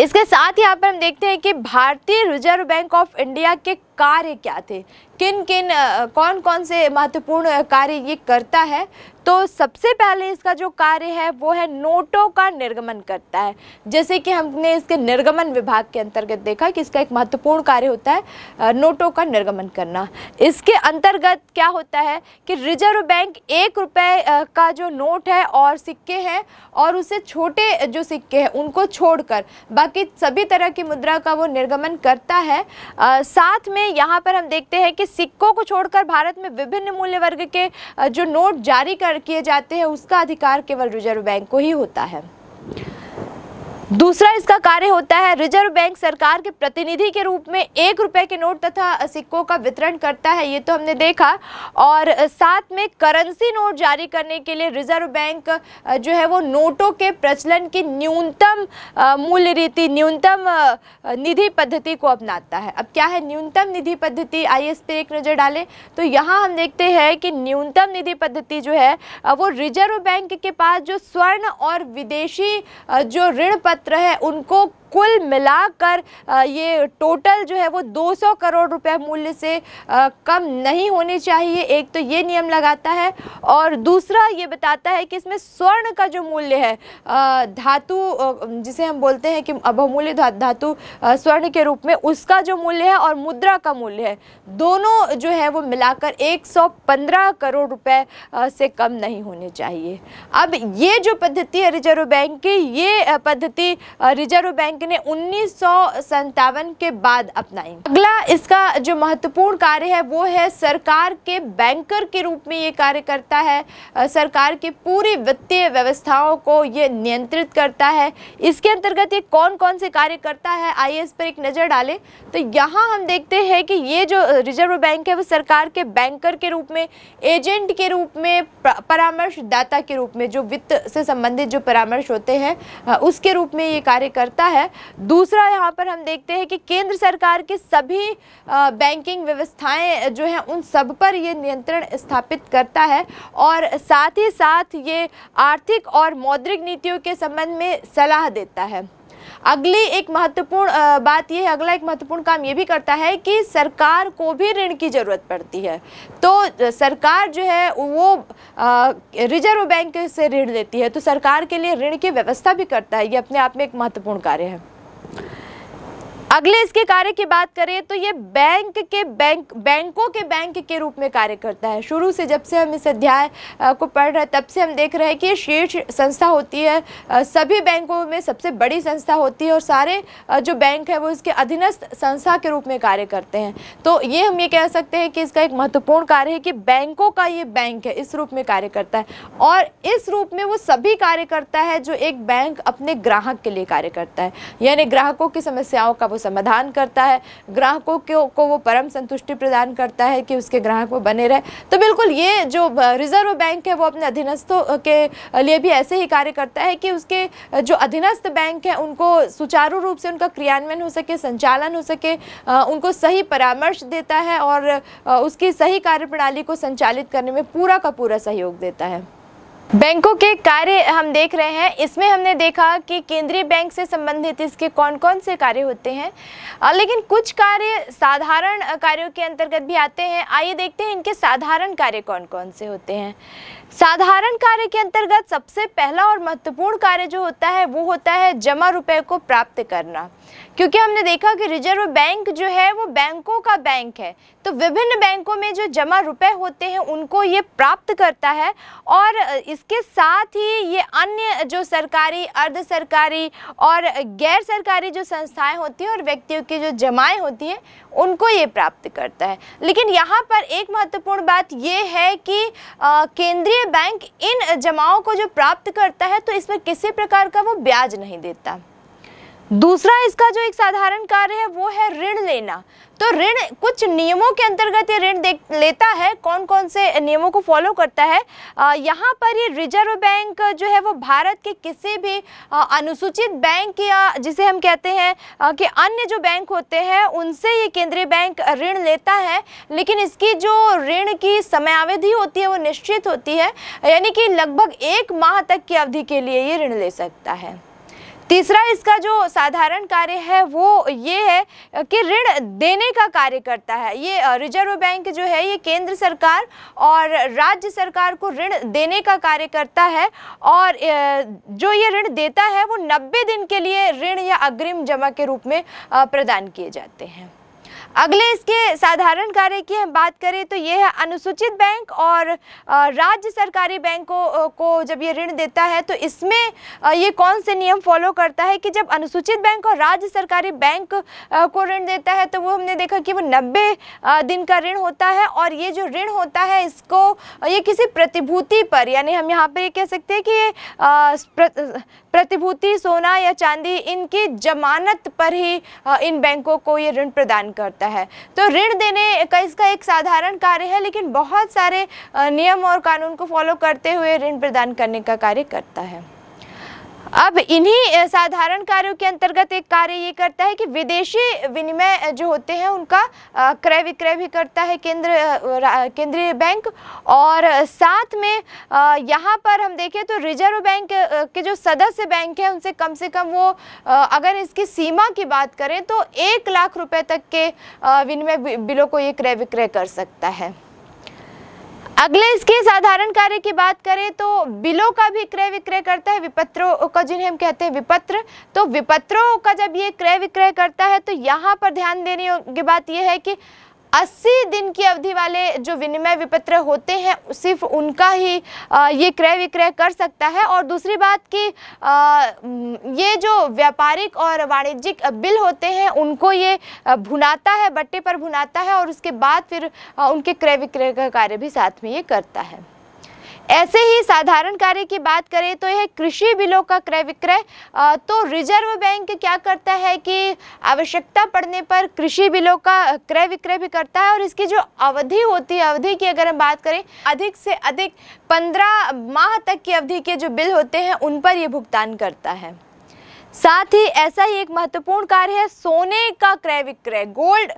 इसके साथ यहाँ पर हम देखते हैं कि भारतीय रिजर्व बैंक ऑफ इंडिया के कार्य क्या थे किन किन कौन कौन से महत्वपूर्ण कार्य ये करता है तो सबसे पहले इसका जो कार्य है वो है नोटों का निर्गमन करता है जैसे कि हमने इसके निर्गमन विभाग के अंतर्गत देखा कि इसका एक महत्वपूर्ण कार्य होता है नोटों का निर्गमन करना इसके अंतर्गत क्या होता है कि रिजर्व बैंक एक रुपये का जो नोट है और सिक्के हैं और उसे छोटे जो सिक्के हैं उनको छोड़कर बाकी बाकी सभी तरह की मुद्रा का वो निर्गमन करता है आ, साथ में यहाँ पर हम देखते हैं कि सिक्कों को छोड़कर भारत में विभिन्न मूल्य वर्ग के जो नोट जारी कर किए जाते हैं उसका अधिकार केवल रिजर्व बैंक को ही होता है दूसरा इसका कार्य होता है रिजर्व बैंक सरकार के प्रतिनिधि के रूप में एक रुपए के नोट तथा सिक्कों का वितरण करता है ये तो हमने देखा और साथ में करेंसी नोट जारी करने के लिए रिजर्व बैंक जो है वो नोटों के प्रचलन की न्यूनतम मूल्य रीति न्यूनतम निधि पद्धति को अपनाता है अब क्या है न्यूनतम निधि पद्धति आइए इस पर एक नज़र डालें तो यहाँ हम देखते हैं कि न्यूनतम निधि पद्धति जो है वो रिजर्व बैंक के पास जो स्वर्ण और विदेशी जो ऋण पत्र छात्र है उनको कुल मिलाकर ये टोटल जो है वो 200 करोड़ रुपए मूल्य से कम नहीं होने चाहिए एक तो ये नियम लगाता है और दूसरा ये बताता है कि इसमें स्वर्ण का जो मूल्य है धातु जिसे हम बोलते हैं कि बहुमूल्य धातु स्वर्ण के रूप में उसका जो मूल्य है और मुद्रा का मूल्य है दोनों जो है वो मिलाकर 115 करोड़ रुपए से कम नहीं होने चाहिए अब ये जो पद्धति है रिजर्व बैंक की ये पद्धति रिजर्व बैंक बैंक ने उन्नीस के बाद अपनाई अगला इसका जो महत्वपूर्ण कार्य है वो है सरकार के बैंकर के रूप में ये कार्य करता है सरकार की पूरी वित्तीय व्यवस्थाओं को ये नियंत्रित करता है इसके अंतर्गत ये कौन कौन से कार्य करता है आइए इस पर एक नज़र डालें तो यहाँ हम देखते हैं कि ये जो रिजर्व बैंक है वो सरकार के बैंकर के रूप में एजेंट के रूप में परामर्शदाता के रूप में जो वित्त से संबंधित जो परामर्श होते हैं उसके रूप में ये कार्य करता है दूसरा यहाँ पर हम देखते हैं कि केंद्र सरकार के सभी बैंकिंग व्यवस्थाएं जो हैं उन सब पर ये नियंत्रण स्थापित करता है और साथ ही साथ ये आर्थिक और मौद्रिक नीतियों के संबंध में सलाह देता है अगली एक महत्वपूर्ण बात यह है अगला एक महत्वपूर्ण काम ये भी करता है कि सरकार को भी ऋण की ज़रूरत पड़ती है तो सरकार जो है वो रिजर्व बैंक से ऋण लेती है तो सरकार के लिए ऋण की व्यवस्था भी करता है ये अपने आप में एक महत्वपूर्ण कार्य है अगले इसके कार्य की बात करें तो ये बैंक के बैंक बैंकों के बैंक के रूप में कार्य करता है शुरू से जब से हम इस अध्याय को पढ़ रहे हैं तब से हम देख रहे हैं कि ये शीर्ष संस्था होती है सभी बैंकों में सबसे बड़ी संस्था होती है और सारे जो बैंक है वो इसके अधीनस्थ संस्था के रूप में कार्य करते हैं तो ये हम ये कह सकते हैं कि इसका एक महत्वपूर्ण कार्य है कि बैंकों का ये बैंक है इस रूप में कार्य करता है और इस रूप में वो सभी कार्य करता है जो एक बैंक अपने ग्राहक के लिए कार्य करता है यानी ग्राहकों की समस्याओं का वो समाधान करता है ग्राहकों को, को वो परम संतुष्टि प्रदान करता है कि उसके ग्राहक वो बने रहे तो बिल्कुल ये जो रिजर्व बैंक है वो अपने अधीनस्थों के लिए भी ऐसे ही कार्य करता है कि उसके जो अधीनस्थ बैंक है उनको सुचारू रूप से उनका क्रियान्वयन हो सके संचालन हो सके उनको सही परामर्श देता है और उसकी सही कार्यप्रणाली को संचालित करने में पूरा का पूरा सहयोग देता है बैंकों के कार्य हम देख रहे हैं इसमें हमने देखा कि केंद्रीय बैंक से संबंधित इसके कौन कौन से कार्य होते हैं लेकिन कुछ कार्य साधारण कार्यों के अंतर्गत भी आते हैं आइए देखते हैं इनके साधारण कार्य कौन कौन से होते हैं साधारण कार्य के अंतर्गत सबसे पहला और महत्वपूर्ण कार्य जो होता है वो होता है जमा रुपए को प्राप्त करना क्योंकि हमने देखा कि रिजर्व बैंक जो है वो बैंकों का बैंक है तो विभिन्न बैंकों में जो जमा रुपए होते हैं उनको ये प्राप्त करता है और इसके साथ ही ये अन्य जो सरकारी अर्ध सरकारी और गैर सरकारी जो संस्थाएं होती हैं और व्यक्तियों की जो जमाएँ होती हैं उनको ये प्राप्त करता है लेकिन यहाँ पर एक महत्वपूर्ण बात ये है कि केंद्रीय ये बैंक इन जमाओं को जो प्राप्त करता है तो इस पर किसी प्रकार का वो ब्याज नहीं देता दूसरा इसका जो एक साधारण कार्य है वो है ऋण लेना तो ऋण कुछ नियमों के अंतर्गत ये ऋण देख लेता है कौन कौन से नियमों को फॉलो करता है यहाँ पर ये रिजर्व बैंक जो है वो भारत के किसी भी आ, अनुसूचित बैंक या जिसे हम कहते हैं कि अन्य जो बैंक होते हैं उनसे ये केंद्रीय बैंक ऋण लेता है लेकिन इसकी जो ऋण की समयावधि होती है वो निश्चित होती है यानी कि लगभग एक माह तक की अवधि के लिए ये ऋण ले सकता है तीसरा इसका जो साधारण कार्य है वो ये है कि ऋण देने का कार्य करता है ये रिजर्व बैंक जो है ये केंद्र सरकार और राज्य सरकार को ऋण देने का कार्य करता है और जो ये ऋण देता है वो 90 दिन के लिए ऋण या अग्रिम जमा के रूप में प्रदान किए जाते हैं अगले इसके साधारण कार्य की हम बात करें तो ये है अनुसूचित बैंक और राज्य सरकारी बैंकों को जब ये ऋण देता है तो इसमें ये कौन से नियम फॉलो करता है कि जब अनुसूचित बैंक और राज्य सरकारी बैंक को ऋण देता है तो वो हमने देखा कि वो नब्बे दिन का ऋण होता है और ये जो ऋण होता है इसको ये किसी प्रतिभूति पर यानी हम यहाँ पर ये कह सकते हैं कि ये प्रतिभूति सोना या चांदी इनकी जमानत पर ही इन बैंकों को ये ऋण प्रदान करता जाता है तो ऋण देने का इसका एक साधारण कार्य है लेकिन बहुत सारे नियम और कानून को फॉलो करते हुए ऋण प्रदान करने का कार्य करता है अब इन्हीं साधारण कार्यों के अंतर्गत एक कार्य ये करता है कि विदेशी विनिमय जो होते हैं उनका क्रय विक्रय भी करता है केंद्र केंद्रीय बैंक और साथ में यहाँ पर हम देखें तो रिजर्व बैंक के जो सदस्य बैंक हैं उनसे कम से कम वो अगर इसकी सीमा की बात करें तो एक लाख रुपए तक के विनिमय बिलों को ये क्रय विक्रय कर सकता है अगले इसके साधारण कार्य की बात करें तो बिलों का भी क्रय विक्रय करता है विपत्रों का जिन्हें हम कहते हैं विपत्र तो विपत्रों का जब ये क्रय विक्रय करता है तो यहाँ पर ध्यान देने की बात यह है कि अस्सी दिन की अवधि वाले जो विनिमय विपत्र होते हैं सिर्फ उनका ही ये क्रय विक्रय कर सकता है और दूसरी बात कि ये जो व्यापारिक और वाणिज्यिक बिल होते हैं उनको ये भुनाता है बट्टे पर भुनाता है और उसके बाद फिर उनके क्रय विक्रय का कार्य भी साथ में ये करता है ऐसे ही साधारण कार्य की बात करें तो यह कृषि बिलों का क्रय विक्रय तो रिजर्व बैंक क्या करता है कि आवश्यकता पड़ने पर कृषि बिलों का क्रय विक्रय भी करता है और इसकी जो अवधि होती है अवधि की अगर हम बात करें अधिक से अधिक पंद्रह माह तक की अवधि के जो बिल होते हैं उन पर ये भुगतान करता है साथ ही ऐसा ही एक महत्वपूर्ण कार्य है सोने का क्रय विक्रय गोल्ड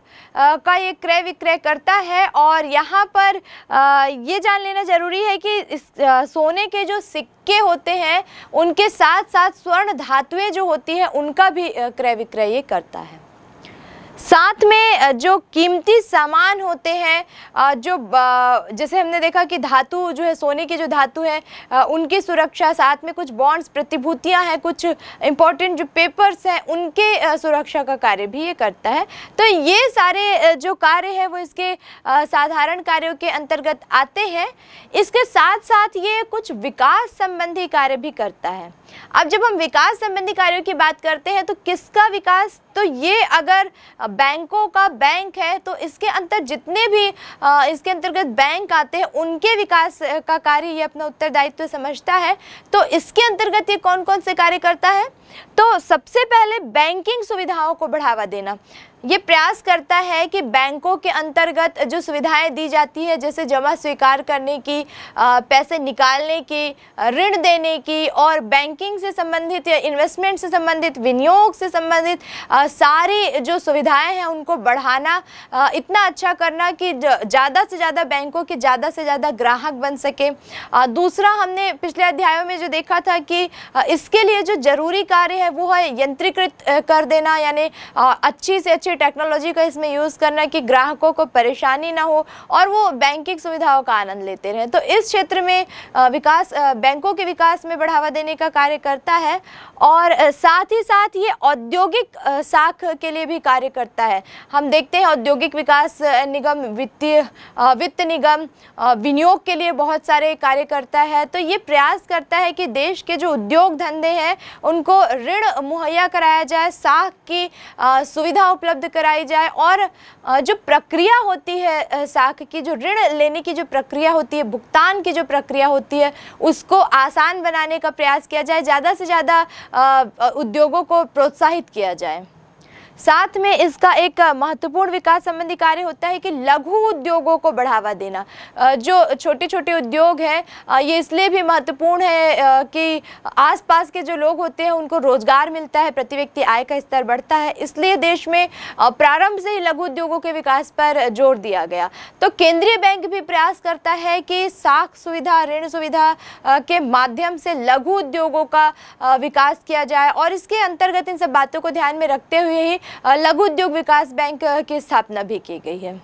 का ये क्रय विक्रय करता है और यहाँ पर आ, ये जान लेना ज़रूरी है कि इस आ, सोने के जो सिक्के होते हैं उनके साथ साथ स्वर्ण धातुएं जो होती हैं उनका भी क्रय विक्रय ये करता है साथ में जो कीमती सामान होते हैं जो जैसे हमने देखा कि धातु जो है सोने के जो धातु हैं उनकी सुरक्षा साथ में कुछ बॉन्ड्स प्रतिभूतियां हैं कुछ इम्पोर्टेंट जो पेपर्स हैं उनके सुरक्षा का कार्य भी ये करता है तो ये सारे जो कार्य है वो इसके साधारण कार्यों के अंतर्गत आते हैं इसके साथ साथ ये कुछ विकास संबंधी कार्य भी करता है अब जब हम विकास संबंधी कार्यों की बात करते हैं तो किसका विकास तो ये अगर बैंकों का बैंक है तो इसके अंतर जितने भी इसके अंतर्गत बैंक आते हैं उनके विकास का कार्य ये अपना उत्तरदायित्व समझता है तो इसके अंतर्गत ये कौन कौन से कार्य करता है तो सबसे पहले बैंकिंग सुविधाओं को बढ़ावा देना ये प्रयास करता है कि बैंकों के अंतर्गत जो सुविधाएं दी जाती है जैसे जमा स्वीकार करने की पैसे निकालने की ऋण देने की और बैंकिंग से संबंधित या इन्वेस्टमेंट से संबंधित विनियोग से संबंधित सारी जो सुविधाएं हैं उनको बढ़ाना इतना अच्छा करना कि ज़्यादा से ज़्यादा बैंकों के ज़्यादा से ज़्यादा ग्राहक बन सके दूसरा हमने पिछले अध्यायों में जो देखा था कि इसके लिए जो जरूरी कार्य है वो है यंत्रीकृत कर देना यानी अच्छी से अच्छी अच्छी टेक्नोलॉजी का इसमें यूज़ करना कि ग्राहकों को परेशानी ना हो और वो बैंकिंग सुविधाओं का आनंद लेते रहें तो इस क्षेत्र में विकास बैंकों के विकास में बढ़ावा देने का कार्य करता है और साथ ही साथ ये औद्योगिक साख के लिए भी कार्य करता है हम देखते हैं औद्योगिक विकास निगम वित्तीय वित्त निगम विनियोग के लिए बहुत सारे कार्य करता है तो ये प्रयास करता है कि देश के जो उद्योग धंधे हैं उनको ऋण मुहैया कराया जाए साख की सुविधा उपलब्ध उपलब्ध कराई जाए और जो प्रक्रिया होती है साख की जो ऋण लेने की जो प्रक्रिया होती है भुगतान की जो प्रक्रिया होती है उसको आसान बनाने का प्रयास किया जाए ज़्यादा से ज़्यादा उद्योगों को प्रोत्साहित किया जाए साथ में इसका एक महत्वपूर्ण विकास संबंधी कार्य होता है कि लघु उद्योगों को बढ़ावा देना जो छोटे छोटे उद्योग हैं ये इसलिए भी महत्वपूर्ण है कि आसपास के जो लोग होते हैं उनको रोजगार मिलता है प्रति व्यक्ति आय का स्तर बढ़ता है इसलिए देश में प्रारंभ से ही लघु उद्योगों के विकास पर जोर दिया गया तो केंद्रीय बैंक भी प्रयास करता है कि साख सुविधा ऋण सुविधा के माध्यम से लघु उद्योगों का विकास किया जाए और इसके अंतर्गत इन सब बातों को ध्यान में रखते हुए ही लघु उद्योग विकास बैंक की स्थापना भी की गई है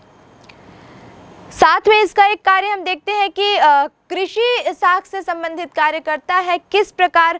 साथ में इसका एक कार्य हम देखते हैं कि कृषि साख से संबंधित कार्य करता है किस प्रकार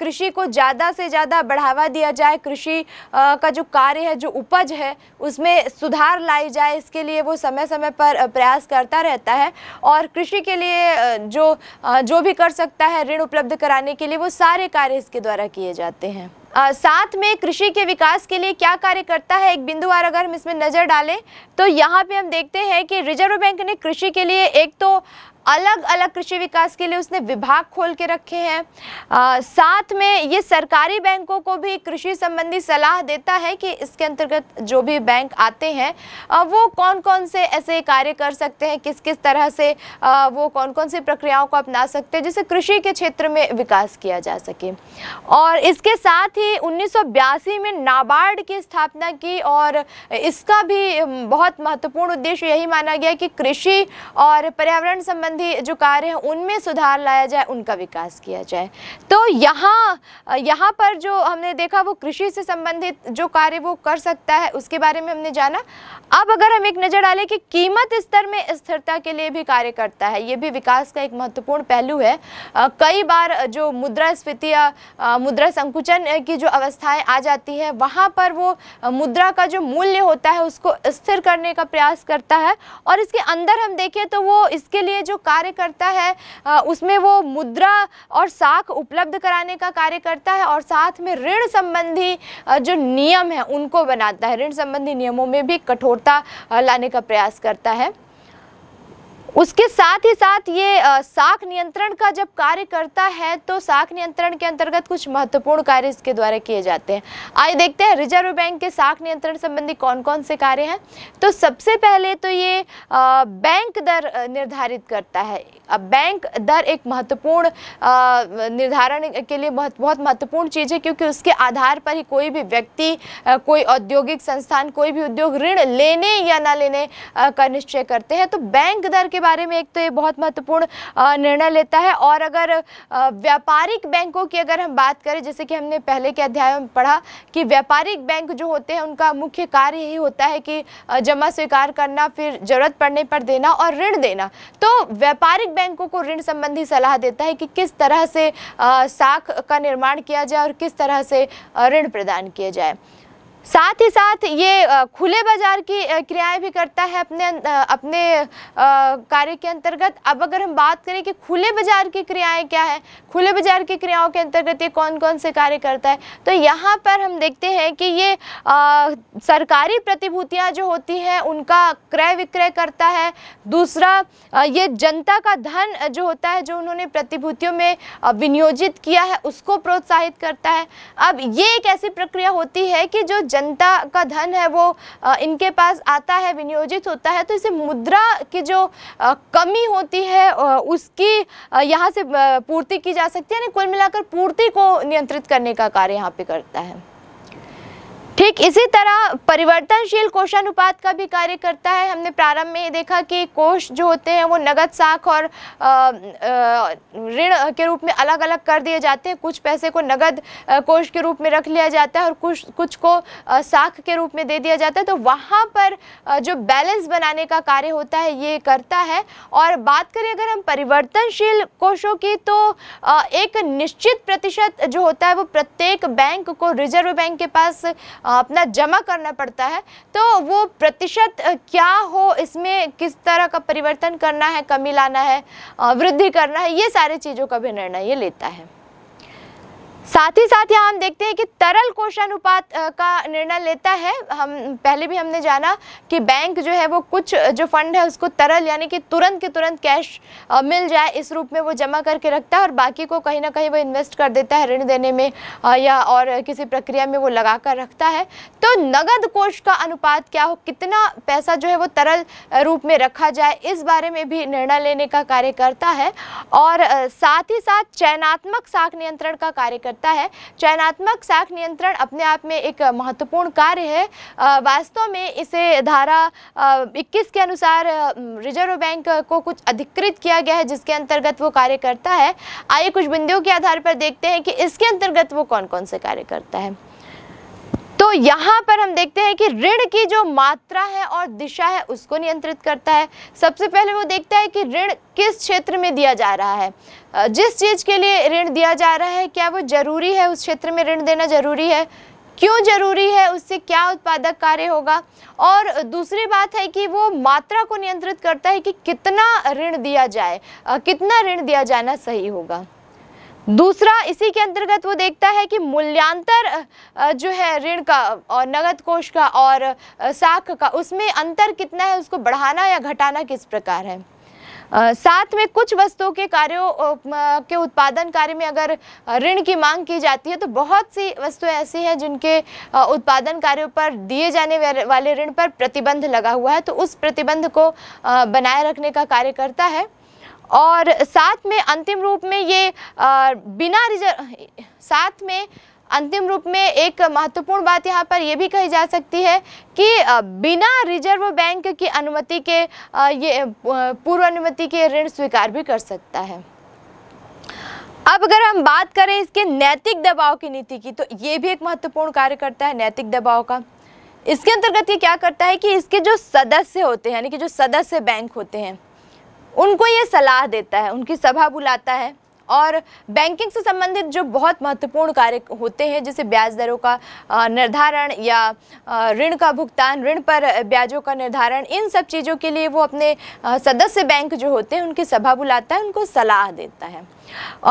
कृषि को ज़्यादा से ज़्यादा बढ़ावा दिया जाए कृषि का जो कार्य है जो उपज है उसमें सुधार लाई जाए इसके लिए वो समय समय पर प्रयास करता रहता है और कृषि के लिए जो जो भी कर सकता है ऋण उपलब्ध कराने के लिए वो सारे कार्य इसके द्वारा किए जाते हैं आ, साथ में कृषि के विकास के लिए क्या कार्य करता है एक बिंदु और अगर हम इसमें नज़र डालें तो यहाँ पे हम देखते हैं कि रिजर्व बैंक ने कृषि के लिए एक तो अलग अलग कृषि विकास के लिए उसने विभाग खोल के रखे हैं आ, साथ में ये सरकारी बैंकों को भी कृषि संबंधी सलाह देता है कि इसके अंतर्गत जो भी बैंक आते हैं आ, वो कौन कौन से ऐसे कार्य कर सकते हैं किस किस तरह से आ, वो कौन कौन सी प्रक्रियाओं को अपना सकते हैं जिससे कृषि के क्षेत्र में विकास किया जा सके और इसके साथ ही उन्नीस में नाबार्ड की स्थापना की और इसका भी बहुत महत्वपूर्ण उद्देश्य यही माना गया कि कृषि और पर्यावरण संबंधी जो कार्य हैं उनमें सुधार लाया जाए उनका विकास किया जाए तो यहाँ यहाँ पर जो हमने देखा वो कृषि से संबंधित जो कार्य वो कर सकता है उसके बारे में हमने जाना अब अगर हम एक नज़र डालें कि कीमत स्तर में स्थिरता के लिए भी कार्य करता है ये भी विकास का एक महत्वपूर्ण पहलू है कई बार जो मुद्रास्फीति या मुद्रा संकुचन की की जो अवस्थाएं आ जाती है वहाँ पर वो मुद्रा का जो मूल्य होता है उसको स्थिर करने का प्रयास करता है और इसके अंदर हम देखें तो वो इसके लिए जो कार्य करता है उसमें वो मुद्रा और साख उपलब्ध कराने का कार्य करता है और साथ में ऋण संबंधी जो नियम है उनको बनाता है ऋण संबंधी नियमों में भी कठोरता लाने का प्रयास करता है उसके साथ ही साथ ये साख नियंत्रण का जब कार्य करता है तो साख नियंत्रण के अंतर्गत कुछ महत्वपूर्ण कार्य इसके द्वारा किए जाते हैं आइए देखते हैं रिजर्व बैंक के साख नियंत्रण संबंधी कौन कौन से कार्य हैं तो सबसे पहले तो ये बैंक दर निर्धारित करता है अब बैंक दर एक महत्वपूर्ण निर्धारण के लिए बहुत महत्वपूर्ण चीज़ है क्योंकि उसके आधार पर ही कोई भी व्यक्ति कोई औद्योगिक संस्थान कोई भी उद्योग ऋण लेने या ना लेने का निश्चय करते हैं तो बैंक दर के बारे में एक तो ये बहुत महत्वपूर्ण निर्णय लेता है और अगर व्यापारिक बैंकों की अगर हम बात करें जैसे कि हमने पहले के अध्याय में पढ़ा कि व्यापारिक बैंक जो होते हैं उनका मुख्य कार्य यही होता है कि जमा स्वीकार करना फिर ज़रूरत पड़ने पर देना और ऋण देना तो व्यापारिक बैंकों को ऋण संबंधी सलाह देता है कि किस तरह से साख का निर्माण किया जाए और किस तरह से ऋण प्रदान किया जाए साथ ही साथ ये खुले बाजार की क्रियाएं भी करता है अपने अपने कार्य के अंतर्गत अब अगर हम बात करें कि खुले बाजार की क्रियाएं क्या है खुले बाजार की क्रियाओं के अंतर्गत ये कौन कौन से कार्य करता है तो यहाँ पर हम देखते हैं कि ये आ, सरकारी प्रतिभूतियाँ जो होती हैं उनका क्रय विक्रय करता है दूसरा ये जनता का धन जो होता है जो उन्होंने प्रतिभूतियों में विनियोजित किया है उसको प्रोत्साहित करता है अब ये एक ऐसी प्रक्रिया होती है कि जो जनता का धन है वो इनके पास आता है विनियोजित होता है तो इसे मुद्रा की जो कमी होती है उसकी यहाँ से पूर्ति की जा सकती है यानी कुल मिलाकर पूर्ति को नियंत्रित करने का कार्य यहाँ पे करता है ठीक इसी तरह परिवर्तनशील कोषानुपात का भी कार्य करता है हमने प्रारंभ में देखा कि कोष जो होते हैं वो नगद साख और ऋण के रूप में अलग अलग कर दिए जाते हैं कुछ पैसे को नगद कोष के रूप में रख लिया जाता है और कुछ कुछ को साख के रूप में दे दिया जाता है तो वहाँ पर जो बैलेंस बनाने का कार्य होता है ये करता है और बात करें अगर हम परिवर्तनशील कोषों की तो एक निश्चित प्रतिशत जो होता है वो प्रत्येक बैंक को रिजर्व बैंक के पास अपना जमा करना पड़ता है तो वो प्रतिशत क्या हो इसमें किस तरह का परिवर्तन करना है कमी लाना है वृद्धि करना है ये सारी चीज़ों का भी निर्णय ये लेता है साथ ही साथ यहाँ हम देखते हैं कि तरल कोष अनुपात का निर्णय लेता है हम पहले भी हमने जाना कि बैंक जो है वो कुछ जो फंड है उसको तरल यानी कि तुरंत के तुरंत कैश मिल जाए इस रूप में वो जमा करके रखता है और बाकी को कहीं ना कहीं वो इन्वेस्ट कर देता है ऋण देने में या और किसी प्रक्रिया में वो लगा कर रखता है तो नगद कोष का अनुपात क्या हो कितना पैसा जो है वो तरल रूप में रखा जाए इस बारे में भी निर्णय लेने का कार्य करता है और साथ ही साथ चयनात्मक साख नियंत्रण का कार्य करता है चयनात्मक साख नियंत्रण अपने आप में एक महत्वपूर्ण कार्य है वास्तव में इसे धारा इक्कीस के अनुसार रिजर्व बैंक को कुछ अधिकृत किया गया है जिसके अंतर्गत वो कार्य करता है आइए कुछ बिंदुओं के आधार पर देखते हैं कि इसके अंतर्गत वो कौन कौन से कार्य करता है तो यहाँ पर हम देखते हैं कि ऋण की जो मात्रा है और दिशा है उसको नियंत्रित करता है सबसे पहले वो देखता है कि ऋण किस क्षेत्र में दिया जा रहा है जिस चीज़ के लिए ऋण दिया जा रहा है क्या वो ज़रूरी है उस क्षेत्र में ऋण देना ज़रूरी है क्यों ज़रूरी है उससे क्या उत्पादक कार्य होगा और दूसरी बात है कि वो मात्रा को नियंत्रित करता है कि कितना ऋण दिया जाए कितना ऋण दिया जाना सही होगा दूसरा इसी के अंतर्गत वो देखता है कि मूल्यांतर जो है ऋण का और नगद कोष का और साख का उसमें अंतर कितना है उसको बढ़ाना या घटाना किस प्रकार है साथ में कुछ वस्तुओं के कार्यों के उत्पादन कार्य में अगर ऋण की मांग की जाती है तो बहुत सी वस्तुएं ऐसी हैं जिनके उत्पादन कार्यों पर दिए जाने वाले ऋण पर प्रतिबंध लगा हुआ है तो उस प्रतिबंध को बनाए रखने का कार्य करता है और साथ में अंतिम रूप में ये बिना रिजर्व साथ में अंतिम रूप में एक महत्वपूर्ण बात यहाँ पर यह भी कही जा सकती है कि बिना रिजर्व बैंक की अनुमति के ये पूर्व अनुमति के ऋण स्वीकार भी कर सकता है अब अगर हम बात करें इसके नैतिक दबाव की नीति की तो ये भी एक महत्वपूर्ण कार्य करता है नैतिक दबाव का इसके अंतर्गत ये क्या करता है कि इसके जो सदस्य होते हैं यानी कि जो सदस्य बैंक होते हैं उनको ये सलाह देता है उनकी सभा बुलाता है और बैंकिंग से संबंधित जो बहुत महत्वपूर्ण कार्य होते हैं जैसे ब्याज दरों का निर्धारण या ऋण का भुगतान ऋण पर ब्याजों का निर्धारण इन सब चीज़ों के लिए वो अपने सदस्य बैंक जो होते हैं उनकी सभा बुलाता है उनको सलाह देता है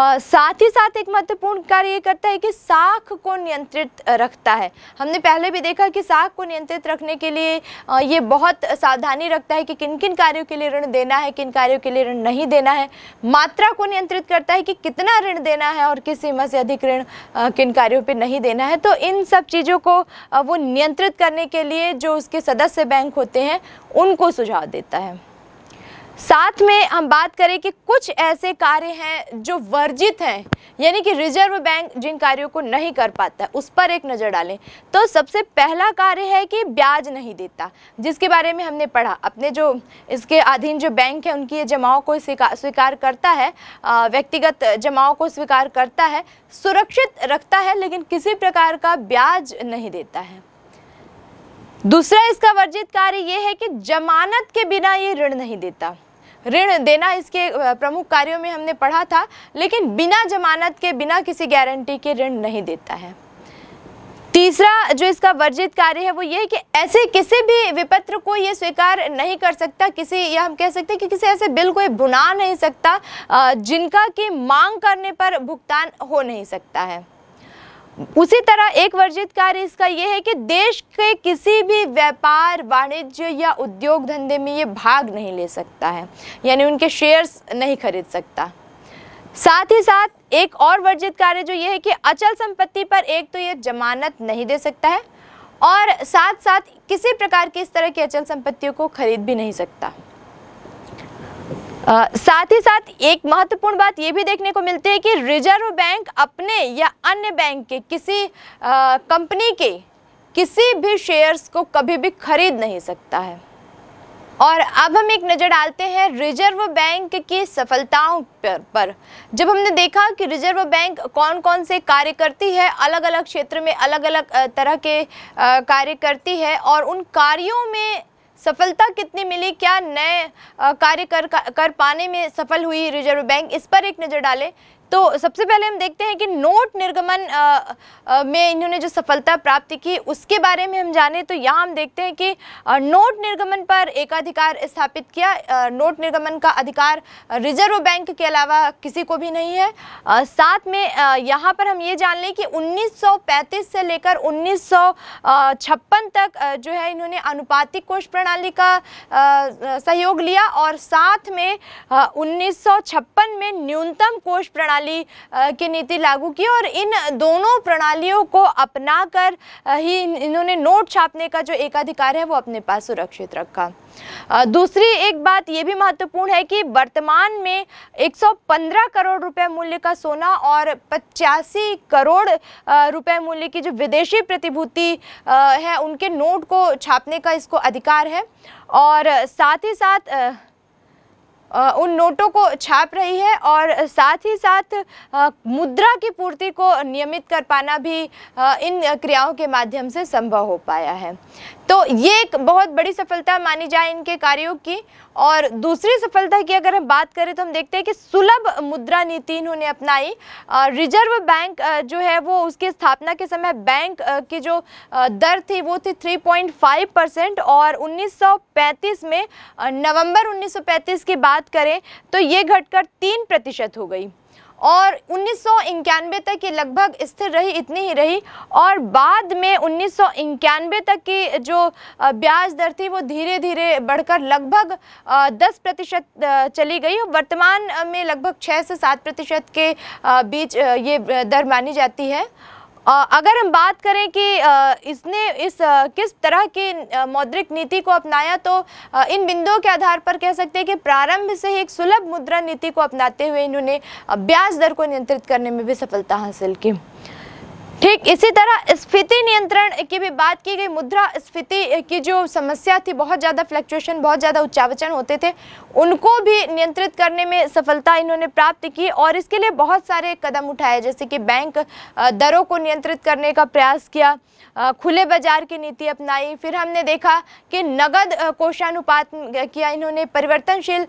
और साथ ही साथ एक महत्वपूर्ण कार्य ये करता है कि साख को नियंत्रित रखता है हमने पहले भी देखा कि साख को नियंत्रित रखने के लिए ये बहुत सावधानी रखता है कि किन किन कार्यों के लिए ऋण देना है किन कार्यों के लिए ऋण नहीं देना है मात्रा को नियंत्रित करता है कि कितना ऋण देना है और किस सीमा से अधिक ऋण किन कार्यों पर नहीं देना है तो इन सब चीज़ों को वो नियंत्रित करने के लिए जो उसके सदस्य बैंक होते हैं उनको सुझाव देता है साथ में हम बात करें कि कुछ ऐसे कार्य हैं जो वर्जित हैं यानी कि रिजर्व बैंक जिन कार्यों को नहीं कर पाता है उस पर एक नज़र डालें तो सबसे पहला कार्य है कि ब्याज नहीं देता जिसके बारे में हमने पढ़ा अपने जो इसके अधीन जो बैंक है उनकी जमाओं को स्वीकार करता है व्यक्तिगत जमाओं को स्वीकार करता है सुरक्षित रखता है लेकिन किसी प्रकार का ब्याज नहीं देता है दूसरा इसका वर्जित कार्य ये है कि जमानत के बिना ये ऋण नहीं देता ऋण देना इसके प्रमुख कार्यों में हमने पढ़ा था लेकिन बिना जमानत के बिना किसी गारंटी के ऋण नहीं देता है तीसरा जो इसका वर्जित कार्य है वो ये कि ऐसे किसी भी विपत्र को ये स्वीकार नहीं कर सकता किसी या हम कह सकते हैं कि किसी ऐसे बिल को ये भुना नहीं सकता जिनका कि मांग करने पर भुगतान हो नहीं सकता है उसी तरह एक वर्जित कार्य इसका यह है कि देश के किसी भी व्यापार वाणिज्य या उद्योग धंधे में ये भाग नहीं ले सकता है यानी उनके शेयर्स नहीं खरीद सकता साथ ही साथ एक और वर्जित कार्य जो ये है कि अचल संपत्ति पर एक तो ये जमानत नहीं दे सकता है और साथ साथ किसी प्रकार की इस तरह की अचल संपत्तियों को खरीद भी नहीं सकता साथ ही साथ एक महत्वपूर्ण बात ये भी देखने को मिलती है कि रिजर्व बैंक अपने या अन्य बैंक के किसी कंपनी के किसी भी शेयर्स को कभी भी खरीद नहीं सकता है और अब हम एक नज़र डालते हैं रिजर्व बैंक की सफलताओं पर, पर जब हमने देखा कि रिजर्व बैंक कौन कौन से कार्य करती है अलग अलग क्षेत्र में अलग अलग तरह के कार्य करती है और उन कार्यों में सफलता कितनी मिली क्या नए कार्य कर कर पाने में सफल हुई रिजर्व बैंक इस पर एक नज़र डालें तो सबसे पहले हम देखते हैं कि नोट निर्गमन आ, आ, में इन्होंने जो सफलता प्राप्त की उसके बारे में हम जाने तो यहाँ हम देखते हैं कि नोट निर्गमन पर एकाधिकार स्थापित किया नोट निर्गमन का अधिकार रिजर्व बैंक के अलावा किसी को भी नहीं है आ, साथ में यहाँ पर हम ये जान लें कि 1935 से लेकर उन्नीस तक जो है इन्होंने अनुपातिक कोष प्रणाली का आ, सहयोग लिया और साथ में उन्नीस में न्यूनतम कोष प्रणाली प्रणाली की नीति लागू की और इन दोनों प्रणालियों को अपना कर ही इन्होंने नोट छापने का जो एकाधिकार है वो अपने पास सुरक्षित रखा दूसरी एक बात ये भी महत्वपूर्ण है कि वर्तमान में 115 करोड़ रुपए मूल्य का सोना और पचासी करोड़ रुपए मूल्य की जो विदेशी प्रतिभूति है उनके नोट को छापने का इसको अधिकार है और साथ ही साथ उन नोटों को छाप रही है और साथ ही साथ मुद्रा की पूर्ति को नियमित कर पाना भी इन क्रियाओं के माध्यम से संभव हो पाया है तो ये एक बहुत बड़ी सफलता मानी जाए इनके कार्यों की और दूसरी सफलता की अगर हम बात करें तो हम देखते हैं कि सुलभ मुद्रा नीति इन्होंने अपनाई रिजर्व बैंक जो है वो उसकी स्थापना के समय बैंक की जो दर थी वो थी 3.5 परसेंट और 1935 में नवंबर 1935 की बात करें तो ये घटकर तीन प्रतिशत हो गई और उन्नीस तक ये लगभग स्थिर रही इतनी ही रही और बाद में उन्नीस तक की जो ब्याज दर थी वो धीरे धीरे बढ़कर लगभग 10 प्रतिशत चली गई वर्तमान में लगभग 6 से 7 प्रतिशत के बीच ये दर मानी जाती है अगर हम बात करें कि इसने इस किस तरह की मौद्रिक नीति को अपनाया तो इन बिंदुओं के आधार पर कह सकते हैं कि प्रारंभ से ही एक सुलभ मुद्रा नीति को अपनाते हुए इन्होंने ब्याज दर को नियंत्रित करने में भी सफलता हासिल की ठीक इसी तरह स्फीति नियंत्रण की भी बात की गई मुद्रा स्फीति की जो समस्या थी बहुत ज़्यादा फ्लक्चुएशन बहुत ज़्यादा उच्चावचन होते थे उनको भी नियंत्रित करने में सफलता इन्होंने प्राप्त की और इसके लिए बहुत सारे कदम उठाए जैसे कि बैंक दरों को नियंत्रित करने का प्रयास किया खुले बाजार की नीति अपनाई फिर हमने देखा कि नगद कोषानुपात किया इन्होंने परिवर्तनशील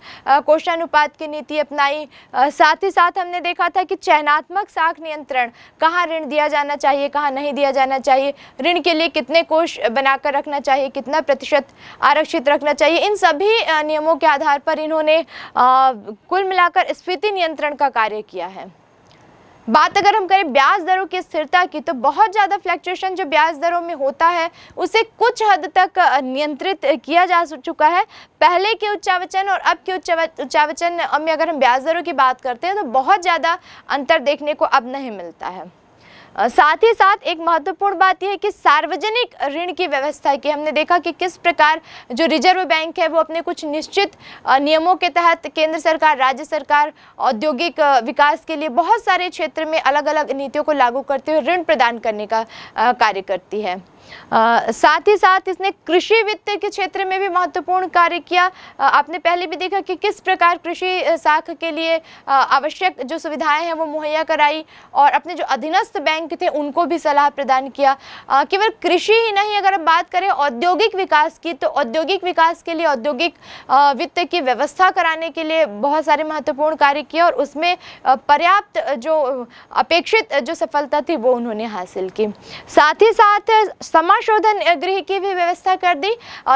कोषानुपात की नीति अपनाई साथ ही साथ हमने देखा था कि चयनात्मक साख नियंत्रण कहाँ ऋण दिया जाना चाहिए कहाँ नहीं दिया जाना चाहिए ऋण के लिए कितने कोष बनाकर रखना चाहिए कितना प्रतिशत आरक्षित रखना चाहिए इन सभी नियमों के आधार पर इन्होंने कुल मिलाकर स्फीति नियंत्रण का कार्य किया है बात अगर हम करें ब्याज दरों की स्थिरता की तो बहुत ज़्यादा फ्लैक्चुएशन जो ब्याज दरों में होता है उसे कुछ हद तक नियंत्रित किया जा चुका है पहले के उच्चावचन और अब के उच्चावचन में अगर हम ब्याज दरों की बात करते हैं तो बहुत ज़्यादा अंतर देखने को अब नहीं मिलता है साथ ही साथ एक महत्वपूर्ण बात यह है कि सार्वजनिक ऋण की व्यवस्था की हमने देखा कि किस प्रकार जो रिजर्व बैंक है वो अपने कुछ निश्चित नियमों के तहत केंद्र सरकार राज्य सरकार औद्योगिक विकास के लिए बहुत सारे क्षेत्र में अलग अलग नीतियों को लागू करते हुए ऋण प्रदान करने का कार्य करती है साथ ही साथ इसने कृषि वित्त के क्षेत्र में भी महत्वपूर्ण कार्य किया आ, आपने पहले भी देखा कि किस प्रकार कृषि साख के लिए आवश्यक जो सुविधाएं हैं वो मुहैया कराई और अपने जो अधीनस्थ बैंक थे उनको भी सलाह प्रदान किया केवल कृषि ही नहीं अगर हम बात करें औद्योगिक विकास की तो औद्योगिक विकास के लिए औद्योगिक वित्त की व्यवस्था कराने के लिए बहुत सारे महत्वपूर्ण कार्य किए और उसमें पर्याप्त जो अपेक्षित जो सफलता थी वो उन्होंने हासिल की साथ ही साथ समाशोधन गृह की भी व्यवस्था कर दी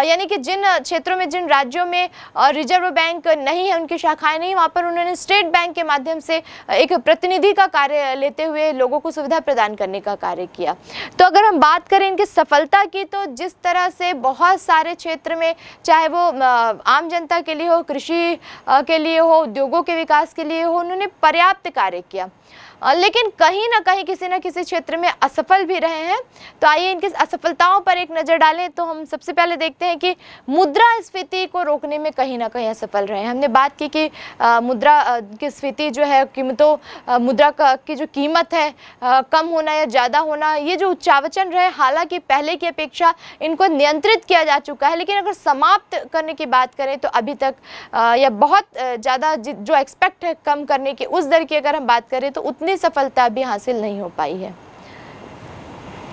यानी कि जिन क्षेत्रों में जिन राज्यों में रिजर्व बैंक नहीं है उनकी शाखाएं नहीं वहाँ पर उन्होंने स्टेट बैंक के माध्यम से एक प्रतिनिधि का कार्य लेते हुए लोगों को सुविधा प्रदान करने का कार्य किया तो अगर हम बात करें इनकी सफलता की तो जिस तरह से बहुत सारे क्षेत्र में चाहे वो आम जनता के लिए हो कृषि के लिए हो उद्योगों के विकास के लिए हो उन्होंने पर्याप्त कार्य किया लेकिन कहीं ना कहीं किसी न किसी क्षेत्र में असफल भी रहे हैं तो आइए इनकी असफलताओं पर एक नज़र डालें तो हम सबसे पहले देखते हैं कि मुद्रा स्फीति को रोकने में कहीं ना कहीं असफल रहे हैं हमने बात की कि मुद्रा की स्फीति जो है कीमतों मुद्रा की जो कीमत है कम होना या ज़्यादा होना ये जो उच्चावचन रहे हालांकि पहले की अपेक्षा इनको नियंत्रित किया जा चुका है लेकिन अगर समाप्त करने की बात करें तो अभी तक या बहुत ज़्यादा जो एक्सपेक्ट है कम करने की उस दर की अगर हम बात करें तो उतनी सफलता भी हासिल नहीं हो पाई है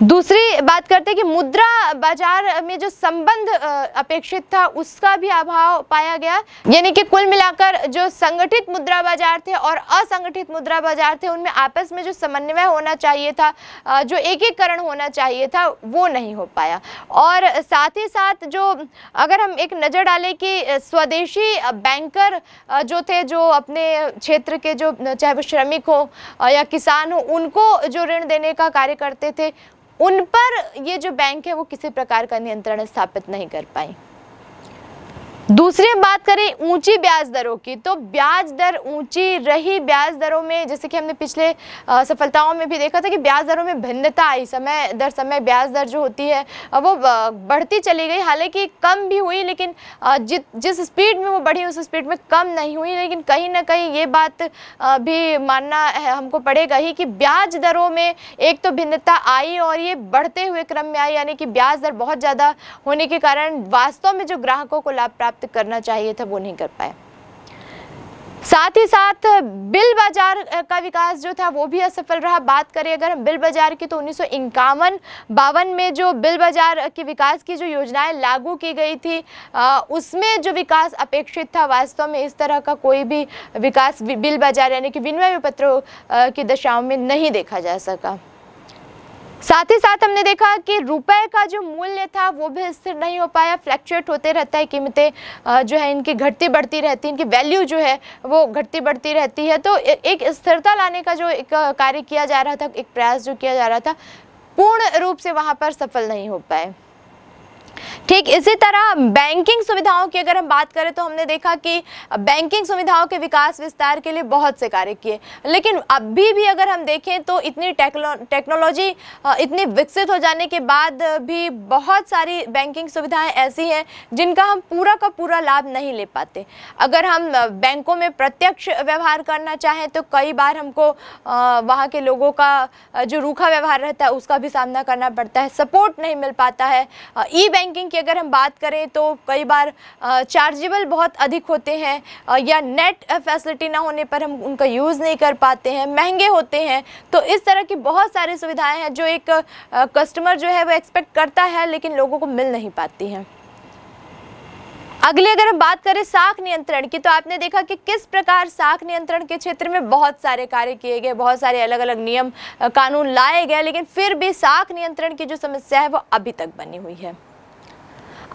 दूसरी बात करते हैं कि मुद्रा बाजार में जो संबंध अपेक्षित था उसका भी अभाव पाया गया यानी कि कुल मिलाकर जो संगठित मुद्रा बाजार थे और असंगठित मुद्रा बाजार थे उनमें आपस में जो समन्वय होना चाहिए था जो एकीकरण होना चाहिए था वो नहीं हो पाया और साथ ही साथ जो अगर हम एक नज़र डालें कि स्वदेशी बैंकर जो थे जो अपने क्षेत्र के जो चाहे वो श्रमिक हो या किसान हो उनको जो ऋण देने का कार्य करते थे उन पर ये जो बैंक है वो किसी प्रकार का नियंत्रण स्थापित नहीं कर पाई दूसरी हम बात करें ऊंची ब्याज दरों की तो ब्याज दर ऊंची रही ब्याज दरों में जैसे कि हमने पिछले सफलताओं में भी देखा था कि ब्याज दरों में भिन्नता आई समय दर समय ब्याज दर जो होती है वो बढ़ती चली गई हालांकि कम भी हुई लेकिन जिस स्पीड में वो बढ़ी उस स्पीड में कम नहीं हुई लेकिन कहीं ना कहीं ये बात भी मानना हमको पड़ेगा ही कि ब्याज दरों में एक तो भिन्नता आई और ये बढ़ते हुए क्रम में आई यानी कि ब्याज दर बहुत ज़्यादा होने के कारण वास्तव में जो ग्राहकों को लाभ प्राप्त प्राप्त करना चाहिए था वो नहीं कर पाए साथ ही साथ बिल बाजार का विकास जो था वो भी असफल रहा बात करें अगर हम बिल बाजार की तो उन्नीस सौ बावन में जो बिल बाजार के विकास की जो योजनाएं लागू की गई थी उसमें जो विकास अपेक्षित था वास्तव में इस तरह का कोई भी विकास बिल बाजार यानी कि विनिमय पत्रों की दशाओं में नहीं देखा जा सका साथ ही साथ हमने देखा कि रुपए का जो मूल्य था वो भी स्थिर नहीं हो पाया फ्लैक्चुएट होते रहता है कीमतें जो है इनकी घटती बढ़ती रहती है इनकी वैल्यू जो है वो घटती बढ़ती रहती है तो एक स्थिरता लाने का जो एक कार्य किया जा रहा था एक प्रयास जो किया जा रहा था पूर्ण रूप से वहाँ पर सफल नहीं हो पाए ठीक इसी तरह बैंकिंग सुविधाओं की अगर हम बात करें तो हमने देखा कि बैंकिंग सुविधाओं के विकास विस्तार के लिए बहुत से कार्य किए लेकिन अभी भी अगर हम देखें तो इतनी टेक्नोलॉजी इतनी विकसित हो जाने के बाद भी बहुत सारी बैंकिंग सुविधाएं ऐसी हैं जिनका हम पूरा का पूरा लाभ नहीं ले पाते अगर हम बैंकों में प्रत्यक्ष व्यवहार करना चाहें तो कई बार हमको वहाँ के लोगों का जो रूखा व्यवहार रहता है उसका भी सामना करना पड़ता है सपोर्ट नहीं मिल पाता है ई बैंक बैंकिंग की अगर हम बात करें तो कई बार चार्जेबल बहुत अधिक होते हैं या नेट फैसिलिटी ना होने पर हम उनका यूज़ नहीं कर पाते हैं महंगे होते हैं तो इस तरह की बहुत सारी सुविधाएं हैं जो एक कस्टमर जो है वो एक्सपेक्ट करता है लेकिन लोगों को मिल नहीं पाती हैं अगले अगर हम बात करें साख नियंत्रण की तो आपने देखा कि किस प्रकार साख नियंत्रण के क्षेत्र में बहुत सारे कार्य किए गए बहुत सारे अलग अलग नियम कानून लाए गए लेकिन फिर भी साख नियंत्रण की जो समस्या है वो अभी तक बनी हुई है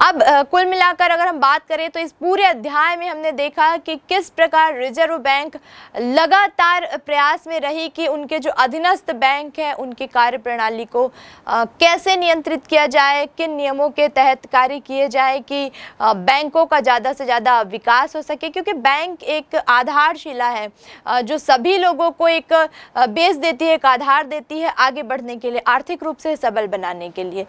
अब कुल मिलाकर अगर हम बात करें तो इस पूरे अध्याय में हमने देखा कि किस प्रकार रिजर्व बैंक लगातार प्रयास में रही कि उनके जो अधीनस्थ बैंक हैं उनकी कार्यप्रणाली को कैसे नियंत्रित किया जाए किन नियमों के तहत कार्य किए जाए कि बैंकों का ज़्यादा से ज़्यादा विकास हो सके क्योंकि बैंक एक आधारशिला है जो सभी लोगों को एक बेस देती है एक आधार देती है आगे बढ़ने के लिए आर्थिक रूप से सबल बनाने के लिए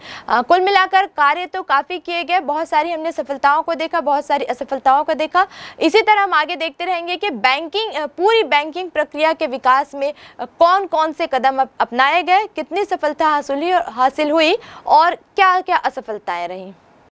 कुल मिलाकर कार्य तो काफ़ी किए गए है बहुत सारी हमने सफलताओं को देखा बहुत सारी असफलताओं को देखा इसी तरह हम आगे देखते रहेंगे कि बैंकिंग पूरी बैंकिंग प्रक्रिया के विकास में कौन कौन से कदम अपनाए गए कितनी सफलता हासिल हुई और क्या क्या असफलताएँ रहीं